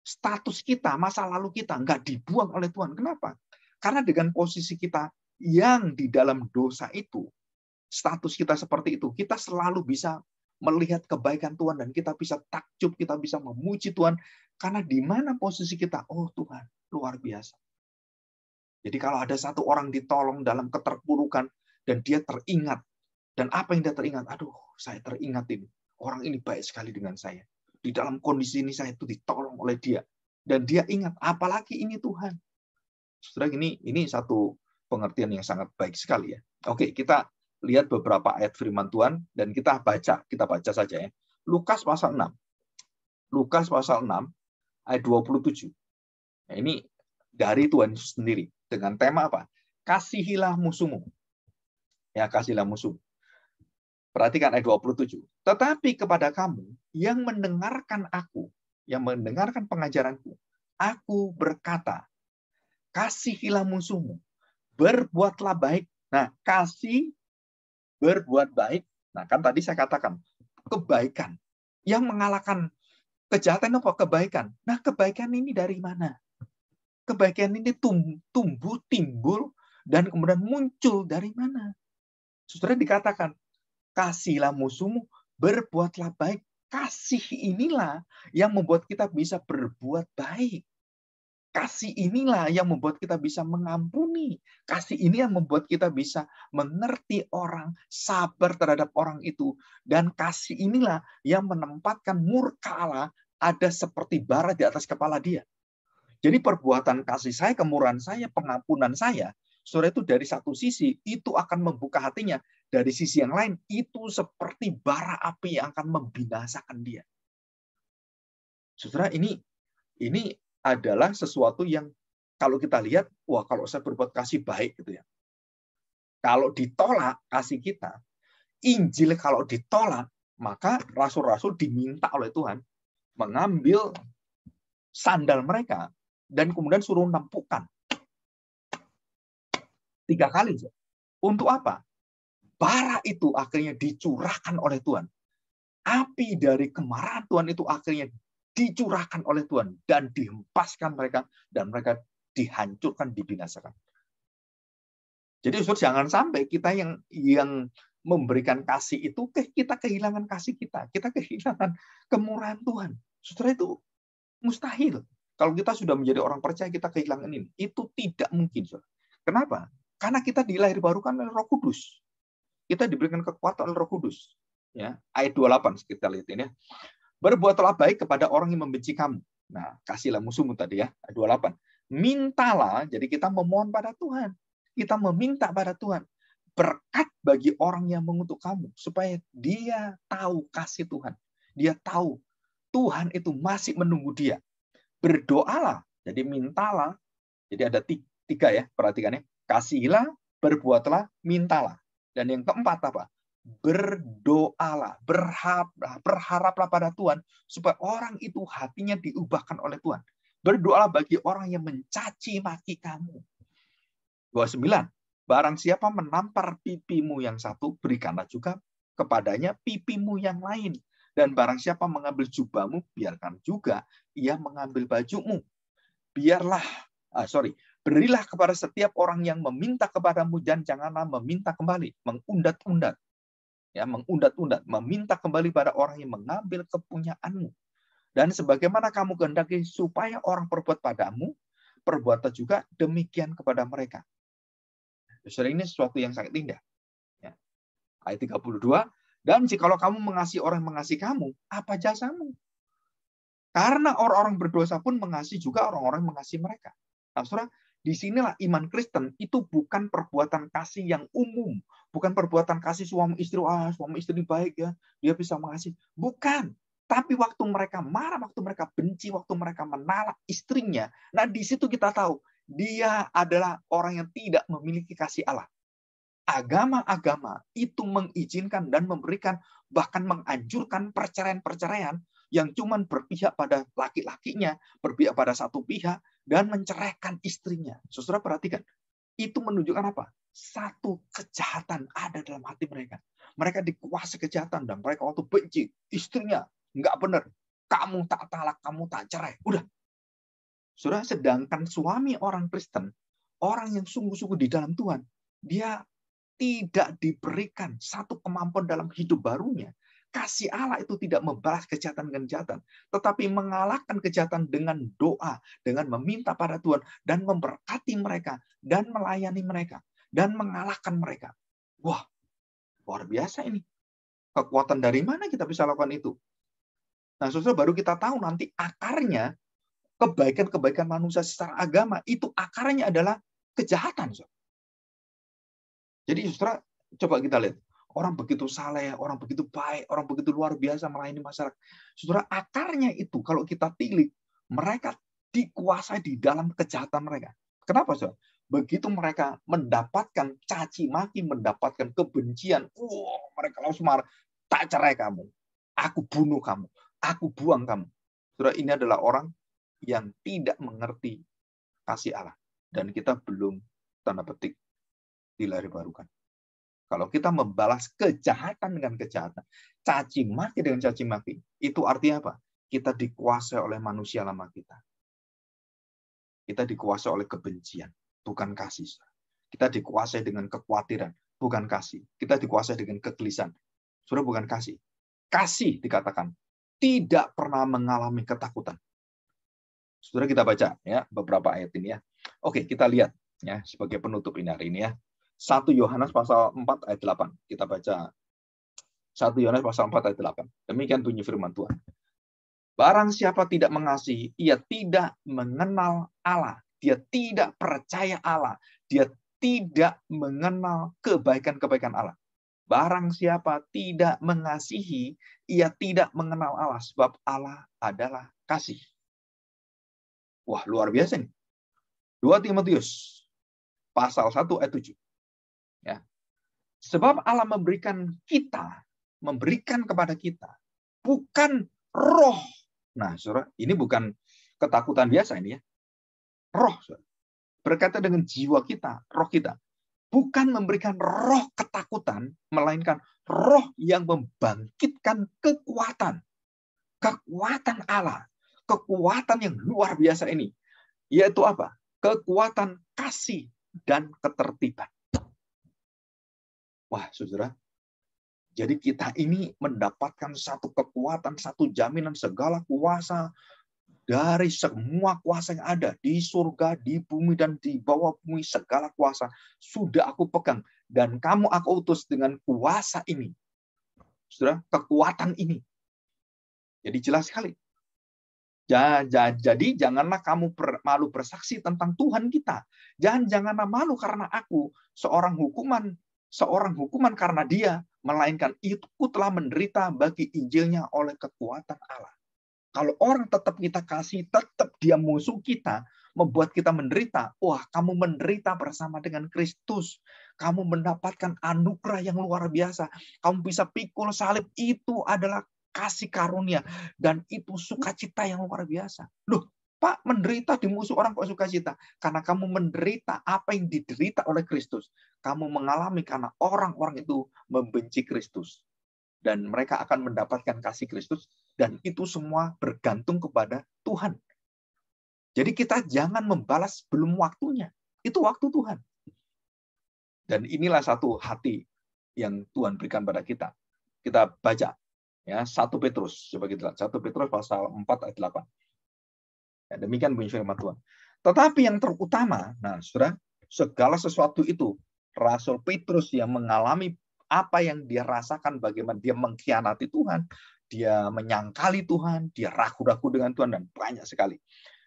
status kita, masa lalu kita nggak dibuang oleh Tuhan. Kenapa? Karena dengan posisi kita yang di dalam dosa itu, status kita seperti itu, kita selalu bisa melihat kebaikan Tuhan dan kita bisa takjub, kita bisa memuji Tuhan karena di mana posisi kita, oh Tuhan, luar biasa. Jadi kalau ada satu orang ditolong dalam keterpurukan dan dia teringat dan apa yang dia teringat, aduh, saya teringat ini. Orang ini baik sekali dengan saya. Di dalam kondisi ini saya itu ditolong oleh dia dan dia ingat apalagi ini Tuhan. Saudara ini ini satu pengertian yang sangat baik sekali ya. Oke, kita lihat beberapa ayat firman Tuhan dan kita baca, kita baca saja ya. Lukas pasal 6. Lukas pasal 6 ayat 27. Nah, ini dari Tuhan sendiri dengan tema apa? Kasihilah musuhmu. Ya, kasihilah musuh. Perhatikan ayat 27. Tetapi kepada kamu yang mendengarkan aku, yang mendengarkan pengajaranku, aku berkata, kasihilah musuhmu, berbuatlah baik. Nah, kasih berbuat baik. Nah, kan tadi saya katakan, kebaikan. Yang mengalahkan kejahatan apa? Kebaikan. Nah, kebaikan ini dari mana? Kebaikan ini tumbuh, timbul, dan kemudian muncul dari mana? Saudara dikatakan, kasihlah musuhmu, berbuatlah baik. Kasih inilah yang membuat kita bisa berbuat baik kasih inilah yang membuat kita bisa mengampuni. Kasih ini yang membuat kita bisa mengerti orang, sabar terhadap orang itu. Dan kasih inilah yang menempatkan murka Allah ada seperti bara di atas kepala dia. Jadi perbuatan kasih saya, kemurahan saya, pengampunan saya, sore itu dari satu sisi, itu akan membuka hatinya. Dari sisi yang lain, itu seperti bara api yang akan membinasakan dia. Saudara, ini ini adalah sesuatu yang kalau kita lihat, wah kalau saya berbuat kasih baik gitu ya. Kalau ditolak kasih kita, Injil kalau ditolak, maka rasul-rasul diminta oleh Tuhan mengambil sandal mereka dan kemudian suruh nempukan. Tiga kali. Untuk apa? Bara itu akhirnya dicurahkan oleh Tuhan. Api dari kemarahan Tuhan itu akhirnya dicurahkan oleh Tuhan dan dihempaskan mereka dan mereka dihancurkan, dibinasakan. Jadi Ustaz jangan sampai kita yang yang memberikan kasih itu ke kita kehilangan kasih kita, kita kehilangan kemurahan Tuhan. Saudara itu mustahil. Kalau kita sudah menjadi orang percaya kita kehilangan ini, itu tidak mungkin. Saudara. Kenapa? Karena kita dilahir barukan oleh Roh Kudus. Kita diberikan kekuatan oleh Roh Kudus. Ya, ayat 28 kita lihat ini. Ya. Berbuatlah baik kepada orang yang membenci kamu. Nah, kasihlah musuhmu tadi ya, 28. Mintalah, jadi kita memohon pada Tuhan. Kita meminta pada Tuhan. Berkat bagi orang yang mengutuk kamu. Supaya dia tahu kasih Tuhan. Dia tahu Tuhan itu masih menunggu dia. Berdoalah, jadi mintalah. Jadi ada tiga ya, perhatikannya. Kasihilah, berbuatlah, mintalah. Dan yang keempat apa? berdoalah, berharaplah berharaplah pada Tuhan supaya orang itu hatinya diubahkan oleh Tuhan. Berdoalah bagi orang yang mencaci maki kamu. 29. Barang siapa menampar pipimu yang satu, berikanlah juga kepadanya pipimu yang lain. Dan barang siapa mengambil jubahmu, biarkan juga ia mengambil bajumu. Biarlah, ah, sorry, berilah kepada setiap orang yang meminta kepadamu dan janganlah meminta kembali, mengundat-undat ya hmm. mengundat-undat, meminta kembali pada orang yang mengambil kepunyaanmu. Dan sebagaimana kamu kehendaki supaya orang perbuat padamu, perbuatan juga demikian kepada mereka. Justru ini sesuatu yang sangat indah. Ya. Ayat 32, dan jikalau kamu mengasihi orang yang mengasihi kamu, apa jasamu? Karena orang-orang berdosa pun mengasihi juga orang-orang yang mengasihi mereka. Nah, surah di sinilah iman Kristen itu bukan perbuatan kasih yang umum, bukan perbuatan kasih suami istri, ah suami istri baik ya, dia bisa mengasihi. Bukan, tapi waktu mereka marah, waktu mereka benci, waktu mereka menalak istrinya, nah di situ kita tahu dia adalah orang yang tidak memiliki kasih Allah. Agama-agama itu mengizinkan dan memberikan bahkan menganjurkan perceraian-perceraian yang cuman berpihak pada laki-lakinya, berpihak pada satu pihak, dan menceraikan istrinya. Saudara perhatikan, itu menunjukkan apa? Satu kejahatan ada dalam hati mereka. Mereka dikuasai kejahatan dan mereka waktu benci istrinya nggak benar. Kamu tak talak, kamu tak cerai. Udah. Saudara, sedangkan suami orang Kristen, orang yang sungguh-sungguh di dalam Tuhan, dia tidak diberikan satu kemampuan dalam hidup barunya kasih Allah itu tidak membalas kejahatan-kejahatan, tetapi mengalahkan kejahatan dengan doa, dengan meminta pada Tuhan, dan memberkati mereka, dan melayani mereka, dan mengalahkan mereka. Wah, luar biasa ini. Kekuatan dari mana kita bisa lakukan itu? Nah, sesudah baru kita tahu nanti akarnya kebaikan-kebaikan manusia secara agama itu akarnya adalah kejahatan. Jadi justru coba kita lihat orang begitu saleh, orang begitu baik, orang begitu luar biasa melayani masyarakat. Saudara, akarnya itu kalau kita tilik, mereka dikuasai di dalam kejahatan mereka. Kenapa, Saudara? Begitu mereka mendapatkan caci maki, mendapatkan kebencian, wow, mereka langsung marah, tak cerai kamu. Aku bunuh kamu. Aku buang kamu. Saudara, ini adalah orang yang tidak mengerti kasih Allah dan kita belum tanda petik dilahirkan kalau kita membalas kejahatan dengan kejahatan, caci maki dengan caci maki, itu artinya apa? Kita dikuasai oleh manusia lama kita. Kita dikuasai oleh kebencian, bukan kasih. Kita dikuasai dengan kekhawatiran, bukan kasih. Kita dikuasai dengan kegelisahan, sudah bukan kasih. Kasih dikatakan tidak pernah mengalami ketakutan. Sudah kita baca ya beberapa ayat ini ya. Oke, kita lihat ya sebagai penutup ini hari ini ya. 1 Yohanes pasal 4 ayat 8. Kita baca 1 Yohanes pasal 4 ayat 8. Demikian bunyi firman Tuhan. Barang siapa tidak mengasihi, ia tidak mengenal Allah. Dia tidak percaya Allah. Dia tidak mengenal kebaikan-kebaikan Allah. Barang siapa tidak mengasihi, ia tidak mengenal Allah. Sebab Allah adalah kasih. Wah, luar biasa nih. 2 Timotius pasal 1 ayat 7. Sebab Allah memberikan kita, memberikan kepada kita bukan roh. Nah, surah ini bukan ketakutan biasa ini ya. Roh surah. berkaitan dengan jiwa kita, roh kita. Bukan memberikan roh ketakutan, melainkan roh yang membangkitkan kekuatan. Kekuatan Allah, kekuatan yang luar biasa ini, yaitu apa? Kekuatan kasih dan ketertiban. Wah, saudara, jadi kita ini mendapatkan satu kekuatan, satu jaminan segala kuasa dari semua kuasa yang ada di surga, di bumi, dan di bawah bumi. Segala kuasa sudah aku pegang. Dan kamu aku utus dengan kuasa ini. Saudara, kekuatan ini. Jadi jelas sekali. Jadi janganlah kamu malu bersaksi tentang Tuhan kita. Jangan janganlah malu karena aku seorang hukuman seorang hukuman karena dia, melainkan itu telah menderita bagi Injilnya oleh kekuatan Allah. Kalau orang tetap kita kasih, tetap dia musuh kita, membuat kita menderita. Wah, kamu menderita bersama dengan Kristus. Kamu mendapatkan anugerah yang luar biasa. Kamu bisa pikul salib itu adalah kasih karunia dan itu sukacita yang luar biasa. Loh, Pak, menderita di musuh orang kok suka cita? Karena kamu menderita apa yang diderita oleh Kristus. Kamu mengalami karena orang-orang itu membenci Kristus. Dan mereka akan mendapatkan kasih Kristus. Dan itu semua bergantung kepada Tuhan. Jadi kita jangan membalas belum waktunya. Itu waktu Tuhan. Dan inilah satu hati yang Tuhan berikan pada kita. Kita baca ya 1 Petrus coba kita lihat 1 Petrus pasal 4 ayat 8 Ya, demikian bunyi firman Tuhan. Tetapi yang terutama, nah saudara, segala sesuatu itu Rasul Petrus yang mengalami apa yang dia rasakan, bagaimana dia mengkhianati Tuhan, dia menyangkali Tuhan, dia ragu-ragu dengan Tuhan, dan banyak sekali.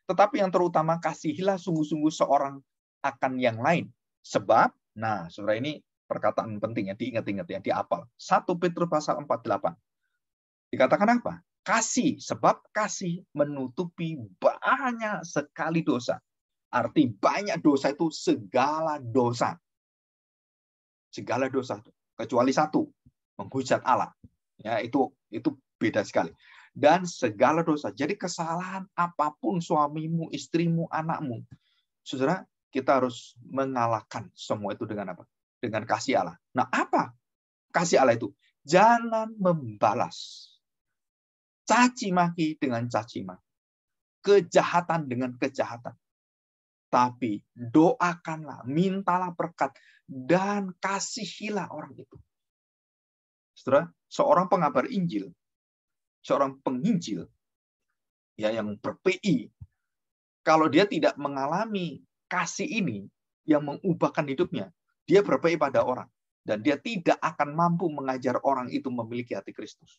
Tetapi yang terutama, kasihilah sungguh-sungguh seorang akan yang lain. Sebab, nah saudara ini perkataan pentingnya diingat-ingat ya, di diapal. 1 Petrus pasal 48. Dikatakan apa? Kasih, sebab kasih menutupi hanya sekali dosa. Arti banyak dosa itu segala dosa. Segala dosa itu kecuali satu, menghujat Allah. Ya, itu itu beda sekali. Dan segala dosa. Jadi kesalahan apapun suamimu, istrimu, anakmu. Saudara, kita harus mengalahkan semua itu dengan apa? Dengan kasih Allah. Nah, apa kasih Allah itu? Jangan membalas caci maki dengan caci maki kejahatan dengan kejahatan. Tapi doakanlah, mintalah berkat, dan kasihilah orang itu. Setelah seorang pengabar Injil, seorang penginjil, ya yang berpi, kalau dia tidak mengalami kasih ini yang mengubahkan hidupnya, dia berpi pada orang. Dan dia tidak akan mampu mengajar orang itu memiliki hati Kristus.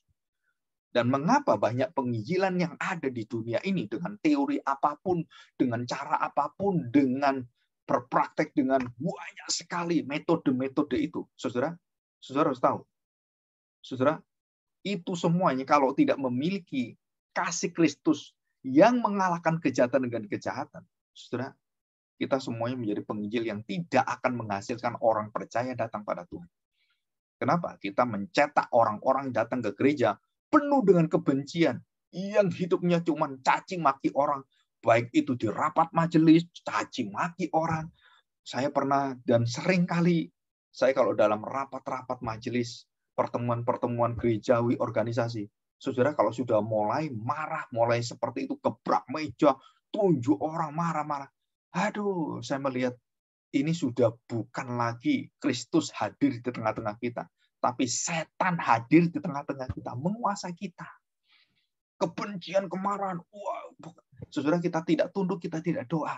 Dan mengapa banyak penginjilan yang ada di dunia ini dengan teori apapun, dengan cara apapun, dengan berpraktek dengan banyak sekali metode-metode itu. Saudara, saudara harus tahu. Saudara, itu semuanya kalau tidak memiliki kasih Kristus yang mengalahkan kejahatan dengan kejahatan, saudara, kita semuanya menjadi penginjil yang tidak akan menghasilkan orang percaya datang pada Tuhan. Kenapa? Kita mencetak orang-orang datang ke gereja penuh dengan kebencian, yang hidupnya cuma cacing maki orang, baik itu di rapat majelis, cacing maki orang. Saya pernah dan sering kali saya kalau dalam rapat-rapat majelis, pertemuan-pertemuan gerejawi organisasi, saudara kalau sudah mulai marah, mulai seperti itu gebrak meja, tunjuk orang marah-marah. Aduh, saya melihat ini sudah bukan lagi Kristus hadir di tengah-tengah kita tapi setan hadir di tengah-tengah kita, menguasai kita. Kebencian, kemarahan, wow. Saudara kita tidak tunduk, kita tidak doa.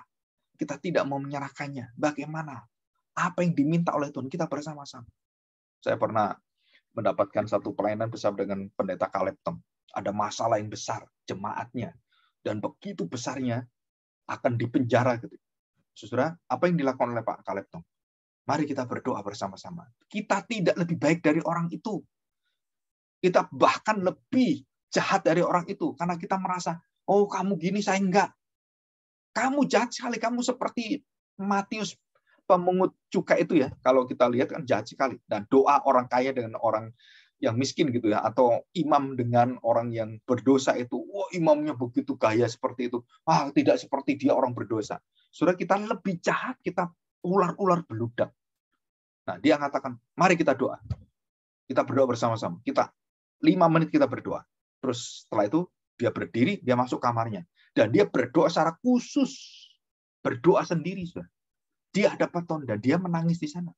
Kita tidak mau menyerahkannya. Bagaimana? Apa yang diminta oleh Tuhan? Kita bersama-sama. Saya pernah mendapatkan satu pelayanan besar dengan pendeta Kaleptem. Ada masalah yang besar jemaatnya. Dan begitu besarnya akan dipenjara. Gitu. Saudara, apa yang dilakukan oleh Pak Kaleptem? Mari kita berdoa bersama-sama. Kita tidak lebih baik dari orang itu. Kita bahkan lebih jahat dari orang itu karena kita merasa, "Oh, kamu gini, saya enggak." Kamu jahat sekali, kamu seperti Matius pemungut cuka itu ya. Kalau kita lihat kan jahat sekali. Dan doa orang kaya dengan orang yang miskin gitu ya atau imam dengan orang yang berdosa itu wah imamnya begitu kaya seperti itu ah tidak seperti dia orang berdosa sudah kita lebih jahat kita ular-ular beludak Nah, dia katakan, mari kita doa. Kita berdoa bersama-sama. Kita, lima menit kita berdoa. Terus setelah itu, dia berdiri, dia masuk kamarnya. Dan dia berdoa secara khusus. Berdoa sendiri. Sudah. Dia dapat tanda, dia menangis di sana.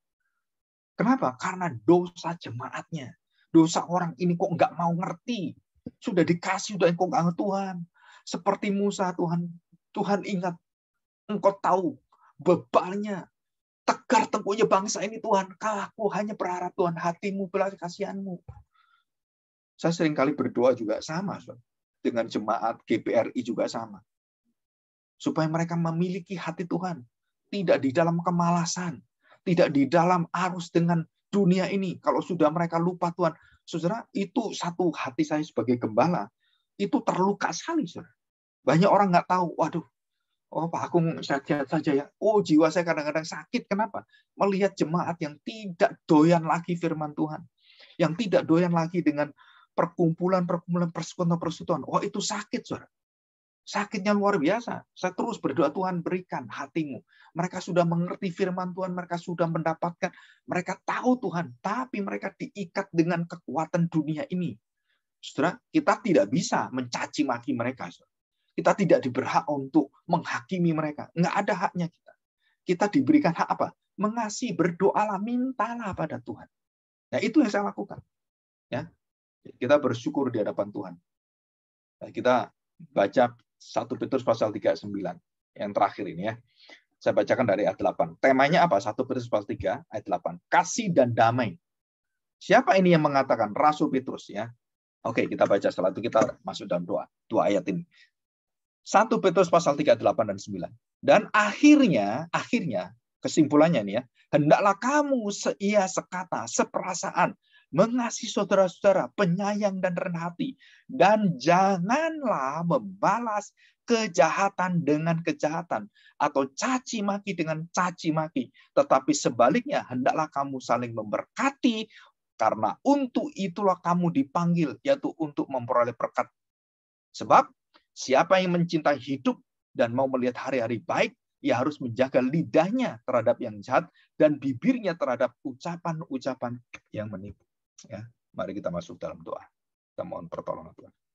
Kenapa? Karena dosa jemaatnya. Dosa orang ini kok nggak mau ngerti. Sudah dikasih, sudah engkau nggak Tuhan. Seperti Musa, Tuhan Tuhan ingat, engkau tahu bebalnya tegar tengkunya bangsa ini Tuhan. Aku hanya berharap Tuhan hatimu belas kasihanmu. Saya sering kali berdoa juga sama dengan jemaat GPRI juga sama. Supaya mereka memiliki hati Tuhan, tidak di dalam kemalasan, tidak di dalam arus dengan dunia ini. Kalau sudah mereka lupa Tuhan, saudara, itu satu hati saya sebagai gembala, itu terluka sekali, saudara. Banyak orang nggak tahu, waduh, Oh Pak Agung sehat-sehat saja ya. Oh jiwa saya kadang-kadang sakit. Kenapa? Melihat jemaat yang tidak doyan lagi firman Tuhan. Yang tidak doyan lagi dengan perkumpulan-perkumpulan persekutuan-persekutuan. Oh itu sakit saudara. Sakitnya luar biasa. Saya terus berdoa Tuhan berikan hatimu. Mereka sudah mengerti firman Tuhan. Mereka sudah mendapatkan. Mereka tahu Tuhan. Tapi mereka diikat dengan kekuatan dunia ini. Saudara, kita tidak bisa mencaci maki mereka. Saudara kita tidak diberhak untuk menghakimi mereka. Nggak ada haknya kita. Kita diberikan hak apa? Mengasihi, berdoalah, mintalah pada Tuhan. Nah, itu yang saya lakukan. Ya. Kita bersyukur di hadapan Tuhan. Nah, kita baca 1 Petrus pasal 39 yang terakhir ini ya. Saya bacakan dari ayat 8. Temanya apa? 1 Petrus pasal 3 ayat 8. Kasih dan damai. Siapa ini yang mengatakan? Rasul Petrus ya. Oke, kita baca setelah itu kita masuk dalam doa. Dua ayat ini. 1 Petrus pasal 8 dan 9. Dan akhirnya, akhirnya kesimpulannya nih ya, hendaklah kamu seia sekata, seperasaan, mengasihi saudara-saudara, penyayang dan rendah hati, dan janganlah membalas kejahatan dengan kejahatan atau caci maki dengan caci maki, tetapi sebaliknya hendaklah kamu saling memberkati karena untuk itulah kamu dipanggil yaitu untuk memperoleh berkat. Sebab Siapa yang mencintai hidup dan mau melihat hari-hari baik, ia harus menjaga lidahnya terhadap yang jahat dan bibirnya terhadap ucapan-ucapan yang menipu. Ya, mari kita masuk dalam doa. Kita mohon pertolongan Tuhan.